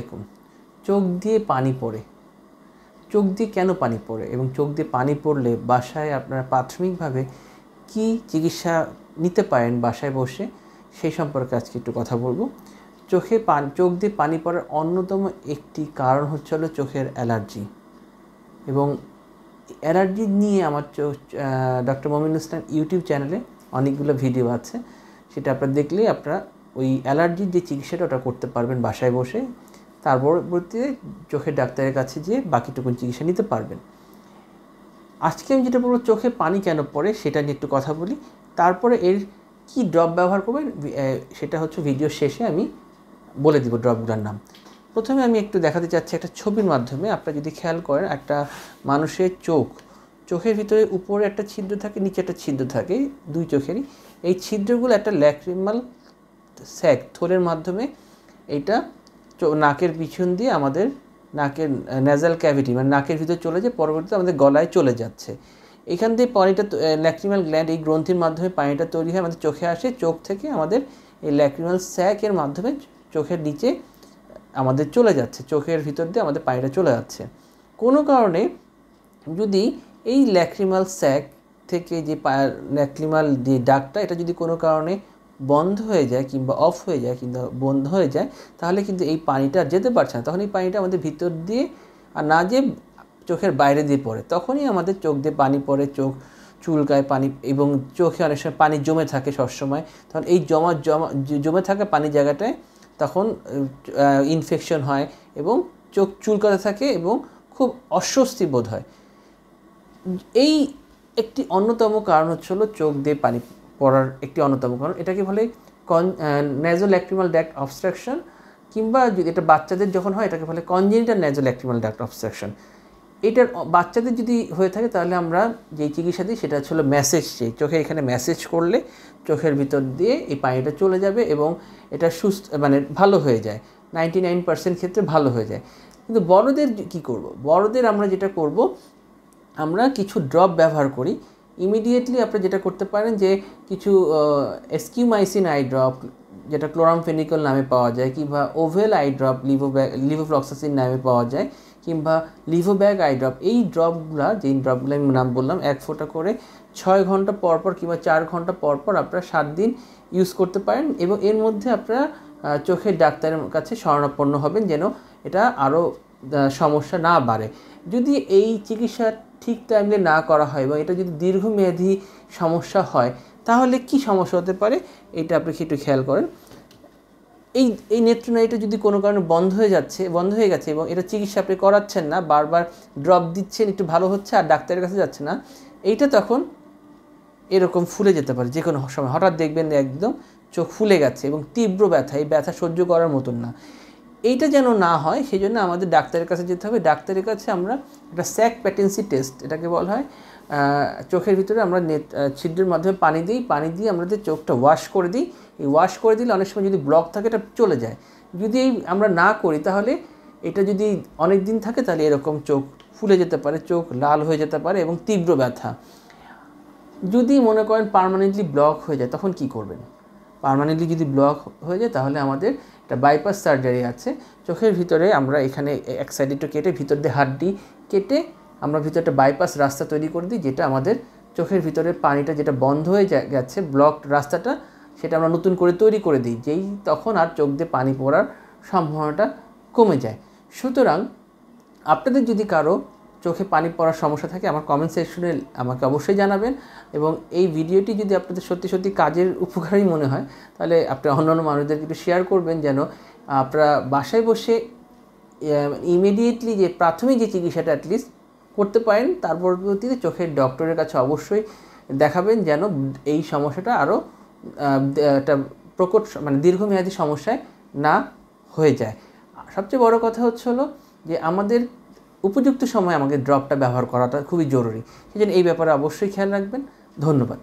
দেখুন চোখ দিয়ে পানি পড়ে চোখ দিয়ে কেন পানি পড়ে এবং চোখ দিয়ে পানি পড়লে বাসায় আপনারা প্রাথমিকভাবে কি চিকিৎসা নিতে পারেন বাসায় বসে সেই সম্পর্কে আজকে একটু কথা বলবো চোখে পান চোখ দিয়ে পানি পড়ার অন্যতম একটি কারণ হচ্ছে হলো চোখের অ্যালার্জি এবং অ্যালার্জি নিয়ে আমার চোখ ডক্টর মমিনুল ইসলাম ইউটিউব চ্যানেলে অনেকগুলো ভিডিও আছে সেটা আপনারা দেখলেই আপনারা ওই অ্যালার্জির যে চিকিৎসাটা ওটা করতে পারবেন বাসায় বসে তার পরবর্তীতে চোখের ডাক্তারের কাছে যেয়ে বাকিটুকু চিকিৎসা নিতে পারবেন আজকে আমি যেটা বলবো চোখে পানি কেন পড়ে সেটা নিয়ে একটু কথা বলি তারপরে এর কি ড্রপ ব্যবহার করবেন সেটা হচ্ছে ভিডিও শেষে আমি বলে দিব ড্রপগুলোর নাম প্রথমে আমি একটু দেখাতে চাচ্ছি একটা ছবির মাধ্যমে আপনারা যদি খেয়াল করেন একটা মানুষের চোখ চোখের ভিতরে উপরে একটা ছিদ্র থাকে নিচে একটা ছিদ্র থাকে দুই চোখেরই এই ছিদ্রগুলো একটা ল্যাক্রিমাল স্যাক থোলের মাধ্যমে এটা নাকের পিছন দিয়ে আমাদের নাকের ন্যাজাল ক্যাভিটি মানে নাকের ভিতরে চলে যায় পরবর্তীতে আমাদের গলায় চলে যাচ্ছে এখান দিয়ে পানিটা ল্যাক্রিমাল গ্ল্যান্ড এই গ্রন্থির মাধ্যমে পানিটা তৈরি হয় আমাদের চোখে আসে চোখ থেকে আমাদের এই ল্যাক্রিমাল স্যাকের মাধ্যমে চোখের নিচে আমাদের চলে যাচ্ছে চোখের ভিতর দিয়ে আমাদের পানিটা চলে যাচ্ছে কোনো কারণে যদি এই ল্যাক্রিমাল স্যাক থেকে যে ল্যাক্রিমাল যে ডাকটা এটা যদি কোনো কারণে বন্ধ হয়ে যায় কিংবা অফ হয়ে যায় কিংবা বন্ধ হয়ে যায় তাহলে কিন্তু এই পানিটা যেতে পারছে না তখন এই পানিটা আমাদের ভিতর দিয়ে আর না যে চোখের বাইরে দিয়ে পড়ে তখনই আমাদের চোখ দিয়ে পানি পড়ে চোখ চুলকায় পানি এবং চোখে অনেক সময় পানি জমে থাকে সবসময় তখন এই জমা জমা জমে থাকা পানি জায়গাটায় তখন ইনফেকশন হয় এবং চোখ চুলকাতে থাকে এবং খুব অস্বস্তি বোধ হয় এই একটি অন্যতম কারণ হচ্ছে হলো চোখ দিয়ে পানি করার একটি অন্যতম কারণ এটাকে বলে কন ন্যাজো ল্যাক্টিমাল ডাক্ট অবস্ট্রাকশন কিংবা যদি এটা বাচ্চাদের যখন হয় এটাকে বলে congenital nasolacrimal duct obstruction এটার বাচ্চাদের যদি হয়ে থাকে তাহলে আমরা যেই চিকিৎসা দিই সেটা ছিল ম্যাসেজ চেয়ে চোখে এখানে ম্যাসেজ করলে চোখের ভিতর দিয়ে এই পানিটা চলে যাবে এবং এটা সুস্থ মানে ভালো হয়ে যায় নাইনটি নাইন পার্সেন্ট ক্ষেত্রে ভালো হয়ে যায় কিন্তু বড়দের কি করব বড়দের আমরা যেটা করব আমরা কিছু ড্রপ ব্যবহার করি ইমিডিয়েটলি আপনি যেটা করতে পারেন যে কিছু এসকিউমাইসিন আই ড্রপ যেটা ক্লোরামফেনিকল নামে পাওয়া যায় কিংবা ওভেল আই ড্রপ লিভোব্যাগ লিভোফ্লক্সাসিন নামে পাওয়া যায় কিংবা লিভোব্যাগ আই ড্রপ এই ড্রপগুলো যেই ড্রপগুলো আমি নাম বললাম এক ফোঁটা করে ছয় ঘন্টা পরপর কিংবা চার ঘন্টা পরপর আপনারা সাত দিন ইউজ করতে পারেন এবং এর মধ্যে আপনারা চোখের ডাক্তারের কাছে শরণাপন্ন হবেন যেন এটা আরও সমস্যা না বাড়ে যদি এই চিকিৎসা ঠিক টাইমলি না করা হয় এবং এটা যদি দীর্ঘমেয়াদী সমস্যা হয় তাহলে কি সমস্যা হতে পারে এটা আপনি একটু খেয়াল করেন এই এই নেত্রনালীটা যদি কোনো কারণে বন্ধ হয়ে যাচ্ছে বন্ধ হয়ে গেছে এবং এটা চিকিৎসা আপনি করাচ্ছেন না বারবার ড্রপ দিচ্ছেন একটু ভালো হচ্ছে আর ডাক্তারের কাছে যাচ্ছে না এইটা তখন এরকম ফুলে যেতে পারে যে কোনো সময় হঠাৎ দেখবেন একদম চোখ ফুলে গেছে এবং তীব্র ব্যথা এই ব্যথা সহ্য করার মতন না এইটা যেন না হয় সেই জন্য আমাদের ডাক্তারের কাছে যেতে হবে ডাক্তারের কাছে আমরা একটা স্যাক প্যাটেন্সি টেস্ট এটাকে বলা হয় চোখের ভিতরে আমরা ছিদ্রের মাধ্যমে পানি দিই পানি দিয়ে আমরা যে চোখটা ওয়াশ করে দিই এই ওয়াশ করে দিলে অনেক সময় যদি ব্লক থাকে এটা চলে যায় যদি আমরা না করি তাহলে এটা যদি অনেক দিন থাকে তাহলে এরকম চোখ ফুলে যেতে পারে চোখ লাল হয়ে যেতে পারে এবং তীব্র ব্যথা যদি মনে করেন পারমানেন্টলি ব্লক হয়ে যায় তখন কি করবেন পারমানেন্টলি যদি ব্লক হয়ে যায় তাহলে আমাদের একটা বাইপাস সার্জারি আছে চোখের ভিতরে আমরা এখানে এক সাইডে একটু কেটে ভিতর দিয়ে হাড্ডি কেটে আমরা ভিতরে একটা বাইপাস রাস্তা তৈরি করে দিই যেটা আমাদের চোখের ভিতরে পানিটা যেটা বন্ধ হয়ে গেছে ব্লক রাস্তাটা সেটা আমরা নতুন করে তৈরি করে দিই যেই তখন আর চোখ দিয়ে পানি পড়ার সম্ভাবনাটা কমে যায় সুতরাং আপনাদের যদি কারো চোখে পানি পড়ার সমস্যা থাকে আমার কমেন্ট সেকশনে আমাকে অবশ্যই জানাবেন এবং এই ভিডিওটি যদি আপনাদের সত্যি সত্যি কাজের উপকারী মনে হয় তাহলে আপনি অন্যান্য মানুষদের একটু শেয়ার করবেন যেন আপনারা বাসায় বসে ইমিডিয়েটলি যে প্রাথমিক যে চিকিৎসাটা অ্যাটলিস্ট করতে পারেন তার পরবর্তীতে চোখের ডক্টরের কাছে অবশ্যই দেখাবেন যেন এই সমস্যাটা আরও একটা প্রকট মানে দীর্ঘমেয়াদী সমস্যায় না হয়ে যায় সবচেয়ে বড় কথা হচ্ছে হলো যে আমাদের উপযুক্ত সময় আমাকে ড্রপটা ব্যবহার করাটা খুবই জরুরি সেই জন্য এই ব্যাপারে অবশ্যই খেয়াল রাখবেন ধন্যবাদ